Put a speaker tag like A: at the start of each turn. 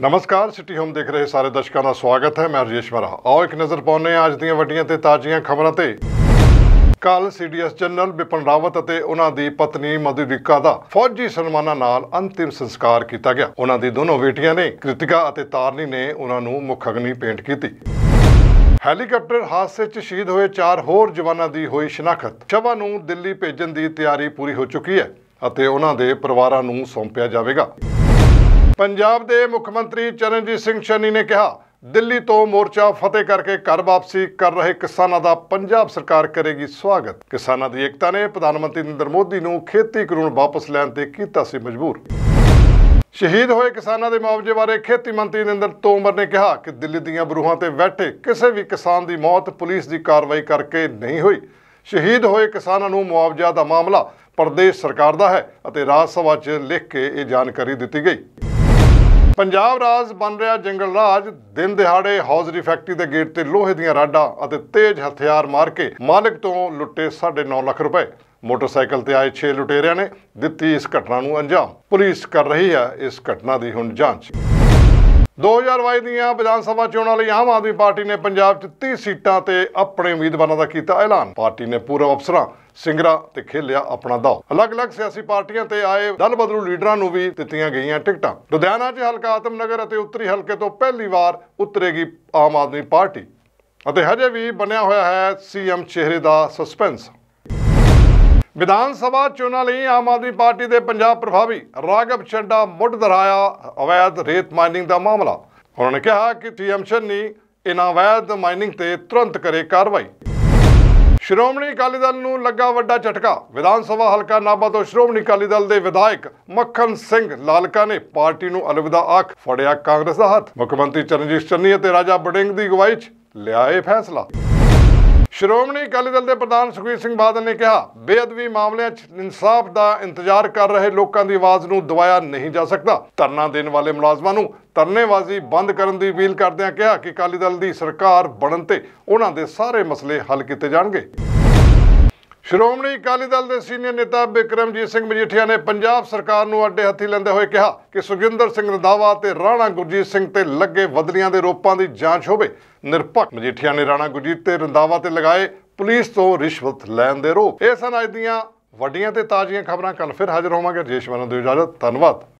A: ਨਮਸਕਾਰ city home ਦੇਖ ਰਹੇ ਸਾਰੇ ਦਰਸ਼ਕਾਂ ਦਾ ਸਵਾਗਤ ਹੈ ਮੈਂ ਰਜੇਸ਼ ਵਰਾ ਆਓ ਇੱਕ ਨਜ਼ਰ ਪਾਉਂਦੇ ਹਾਂ ਅੱਜ ਦੀਆਂ ਵੱਡੀਆਂ ਤੇ ਤਾਜ਼ੀਆਂ ਖਬਰਾਂ ਤੇ ਕੱਲ ਸੀਡੀਐਸ ਜਨਰਲ ਬਿਪਨ ਰਾਵਤ ਅਤੇ ਉਹਨਾਂ ਦੀ ਪਤਨੀ ਮਧੁਰਿਕਾ ਦਾ ਫੌਜੀ ਸਨਮਾਨਾਂ ਨਾਲ ਅੰਤਿਮ ਸੰਸਕਾਰ ਕੀਤਾ ਗਿਆ ਉਹਨਾਂ ਦੀ ਦੋਨੋਂ ਬੇਟੀਆਂ ਨੇ ਕ੍ਰਿਤਿਕਾ ਅਤੇ ਤਾਰਨੀ ਨੇ ਉਹਨਾਂ ਨੂੰ ਮੁੱਖ ਅਗਨੀ ਪੇਂਟ ਕੀਤੀ ਹੈਲੀਕਾਪਟਰ ਹਾਦਸੇ 'ਚ ਸ਼ਹੀਦ ਹੋਏ ਚਾਰ ਹੋਰ ਜਵਾਨਾਂ ਦੀ ਹੋਈ ਸ਼ਨਾਖਤ ਸ਼ਵਾਂ ਨੂੰ ਦਿੱਲੀ ਭੇਜਣ ਦੀ ਤਿਆਰੀ ਪੂਰੀ ਹੋ ਚੁੱਕੀ ਹੈ ਅਤੇ ਉਹਨਾਂ ਦੇ ਪਰਿਵਾਰਾਂ ਨੂੰ ਸੌਂਪਿਆ ਜਾਵੇਗਾ ਪੰਜਾਬ ਦੇ ਮੁੱਖ ਮੰਤਰੀ ਚਰਨਜੀਤ ਸਿੰਘ ਚੰਨੀ ਨੇ ਕਿਹਾ ਦਿੱਲੀ ਤੋਂ ਮੋਰਚਾ ਫਤਿਹ ਕਰਕੇ ਘਰ ਵਾਪਸੀ ਕਰ ਰਹੇ ਕਿਸਾਨਾਂ ਦਾ ਪੰਜਾਬ ਸਰਕਾਰ ਕਰੇਗੀ ਸਵਾਗਤ ਕਿਸਾਨਾਂ ਦੀ ਏਕਤਾ ਨੇ ਪ੍ਰਧਾਨ ਮੰਤਰੀ ਨਰਿੰਦਰ ਮੋਦੀ ਨੂੰ ਖੇਤੀ ਕਾਨੂੰਨ ਵਾਪਸ ਲੈਣ ਤੇ ਕੀਤਾ ਸੀ ਮਜਬੂਰ ਸ਼ਹੀਦ ਹੋਏ ਕਿਸਾਨਾਂ ਦੇ ਮਾਮਲੇ ਬਾਰੇ ਖੇਤੀ ਮੰਤਰੀ ਨਰਿੰਦਰ ਤੋਮਰ ਨੇ ਕਿਹਾ ਕਿ ਦਿੱਲੀ ਦੀਆਂ ਬਰੂਹਾਂ ਤੇ ਬੈਠੇ ਕਿਸੇ ਵੀ ਕਿਸਾਨ ਦੀ ਮੌਤ ਪੁਲਿਸ ਦੀ ਕਾਰਵਾਈ ਕਰਕੇ ਨਹੀਂ ਹੋਈ ਸ਼ਹੀਦ ਹੋਏ ਕਿਸਾਨਾਂ ਨੂੰ ਮੁਆਵਜ਼ਾ ਦਾ ਮਾਮਲਾ ਪ੍ਰਦੇਸ਼ ਸਰਕਾਰ ਦਾ ਹੈ ਅਤੇ ਰਾਜ ਸਭਾ 'ਚ ਲਿਖ ਕੇ ਇਹ ਜਾਣਕਾਰੀ ਦਿੱਤੀ ਗਈ ਪੰਜਾਬ ਰਾਜ ਬਣ ਰਿਹਾ ਜੰਗਲ ਰਾਜ ਦਿਨ ਦਿਹਾੜੇ ਹੌਜ਼ਰੀ ਫੈਕਟਰੀ ਦੇ ਗੇਟ ਤੇ ਲੋਹੇ ਦੀਆਂ ਰਾਡਾਂ ਅਤੇ ਤੇਜ਼ ਹਥਿਆਰ ਮਾਰ ਕੇ ਮਾਲਕ ਤੋਂ ਲੁੱਟੇ 9.5 ਲੱਖ ਰੁਪਏ ਮੋਟਰਸਾਈਕਲ ਤੇ ਆਏ 6 ਲੁਟੇਰਿਆਂ ਨੇ ਦਿੱਤੀ ਇਸ ਘਟਨਾ ਨੂੰ ਅੰਜਾਮ ਪੁਲਿਸ ਕਰ ਰਹੀ ਹੈ ਇਸ ਘਟਨਾ ਦੀ ਹੁਣ ਜਾਂਚ 2022 ਦੀਆਂ ਵਿਧਾਨ ਸਭਾ ਚੋਣਾਂ ਲਈ ਆਮ ਆਦਮੀ ਪਾਰਟੀ ਨੇ ਪੰਜਾਬ 'ਚ 30 ਸੀਟਾਂ ਤੇ ਆਪਣੇ ਉਮੀਦਵਾਰਾਂ ਦਾ ਕੀਤਾ ਐਲਾਨ ਪਾਰਟੀ ਨੇ ਪੂਰਵ ਅਫਸਰਾਂ ਸਿੰਗਰਾ ਤੇ ਖੇਲਿਆ ਆਪਣਾ ਦਾਅ ਅਲੱਗ-ਅਲੱਗ ਸਿਆਸੀ ਪਾਰਟੀਆਂ ਤੇ ਆਏ ਦਲ ਬਦਲੂ ਲੀਡਰਾਂ ਨੂੰ ਵੀ ਦਿੱਤੀਆਂ ਗਈਆਂ ਟਿਕਟਾਂ ਲੁਧਿਆਣਾ 'ਚ ਹਲਕਾ ਆਤਮਨਗਰ ਅਤੇ ਉੱਤਰੀ ਹਲਕੇ ਤੋਂ ਪਹਿਲੀ ਵਾਰ ਉਤਰੇਗੀ ਆਮ ਆਦਮੀ ਪਾਰਟੀ ਅਤੇ ਹਜੇ ਵੀ ਬਣਿਆ ਹੋਇਆ ਹੈ ਸੀਐਮ ਚਿਹਰੇ ਦਾ ਸਸਪੈਂਸ ਵਿਧਾਨ ਸਭਾ ਚੋਣਾਂ ਲਈ ਆਮ ਆਦਮੀ ਪਾਰਟੀ ਦੇ ਪੰਜਾਬ ਪ੍ਰਭਾਵੀ ਰਾਗਵ ਛੱਡਾ ਮੁੱਢ ਦਰਾਇਆ ਅਵੈਧ ਰੇਤ ਮਾਈਨਿੰਗ ਦਾ ਮਾਮਲਾ ਉਹਨਾਂ ਨੇ ਕਿਹਾ ਕਿ ਟੀਐਮ ਸ਼ੰਨੀ ਇਨ੍ਹਾਂ ਅਵੈਧ ਮਾਈਨਿੰਗ ਤੇ ਤੁਰੰਤ ਕਰੇ ਕਾਰਵਾਈ ਸ਼੍ਰੋਮਣੀ ਅਕਾਲੀ ਦਲ ਨੂੰ ਲੱਗਾ ਵੱਡਾ ਝਟਕਾ ਵਿਧਾਨ ਸਭਾ ਹਲਕਾ ਨਾਭਾ ਤੋਂ ਸ਼੍ਰੋਮਣੀ ਅਕਾਲੀ ਦਲ ਦੇ ਵਿਧਾਇਕ ਮੱਖਣ ਸਿੰਘ ਲਾਲਕਾ ਨੇ ਪਾਰਟੀ ਨੂੰ ਅਲਵਿਦਾ ਆਖ ਫੜਿਆ ਕਾਂਗਰਸ ਦਾ ਹੱਥ ਮੁੱਖ ਮੰਤਰੀ ਚਰਨਜੀਤ ਚੰਨੀ ਅਤੇ ਰਾਜਾ ਬੜਿੰਗ ਦੀ ਅਗਵਾਈ 'ਚ ਲਿਆ ਇਹ ਫੈਸਲਾ ਸ਼੍ਰੋਮਣੀ ਅਕਾਲੀ ਦਲ ਦੇ ਪ੍ਰਧਾਨ ਸੁਖਵੀਰ ਸਿੰਘ ਬਾਦਲ ਨੇ ਕਿਹਾ ਬੇਅਦਬੀ ਮਾਮਲਿਆਂ 'ਚ ਇਨਸਾਫ ਦਾ ਇੰਤਜ਼ਾਰ ਕਰ ਰਹੇ ਲੋਕਾਂ ਦੀ ਆਵਾਜ਼ ਨੂੰ ਦਬਾਇਆ ਨਹੀਂ ਜਾ ਸਕਦਾ ਧਰਨਾ ਦੇਣ ਵਾਲੇ ਮੁਲਾਜ਼ਮਾਂ ਨੂੰ ਧਰਨੇਵਾਜ਼ੀ ਬੰਦ ਕਰਨ ਦੀ ਅਪੀਲ ਕਰਦਿਆਂ ਕਿਹਾ ਕਿ ਅਕਾਲੀ ਦਲ ਦੀ ਸਰਕਾਰ ਬਣਨ ਤੇ ਉਹਨਾਂ ਦੇ ਸਾਰੇ ਮਸਲੇ ਹੱਲ ਕੀਤੇ ਜਾਣਗੇ ਸ਼੍ਰੋਮਣੀ ਅਕਾਲੀ ਦਲ ਦੇ ਸੀਨੀਅਰ ਨੇਤਾ ਬਿਕਰਮਜੀਤ ਸਿੰਘ ਮਜੀਠੀਆ ਨੇ ਪੰਜਾਬ ਸਰਕਾਰ ਨੂੰ ਅੱਡੇ ਹੱਥੀ ਲੈਂਦੇ ਹੋਏ ਕਿਹਾ ਕਿ ਸੁਖਿੰਦਰ ਸਿੰਘ ਰੰਧਾਵਾ ਤੇ ਰਾਣਾ ਗੁਰਜੀਤ ਸਿੰਘ ਤੇ ਲੱਗੇ ਬਦਲੀਆਂ ਦੇ ਰੋਪਾਂ ਦੀ ਜਾਂਚ ਹੋਵੇ ਨਿਰਪੱਖ ਮਜੀਠੀਆ ਨੇ ਰਾਣਾ ਗੁਰਜੀਤ ਤੇ ਰੰਧਾਵਾ ਤੇ ਲਗਾਏ ਪੁਲਿਸ ਤੋਂ ਰਿਸ਼ਵਤ ਲੈਣ ਦੇ ਰੋਪ ਇਹ ਸਨ ਅੱਜ ਦੀਆਂ ਵੱਡੀਆਂ ਤੇ ਤਾਜ਼ੀਆਂ ਖਬਰਾਂ ਕੱਲ ਫਿਰ ਹਾਜ਼ਰ ਹੋਵਾਂਗੇ ਜੇਸ਼ਵਰਨ ਦੀ ਇਜਾਜ਼ਤ ਧੰਨਵਾਦ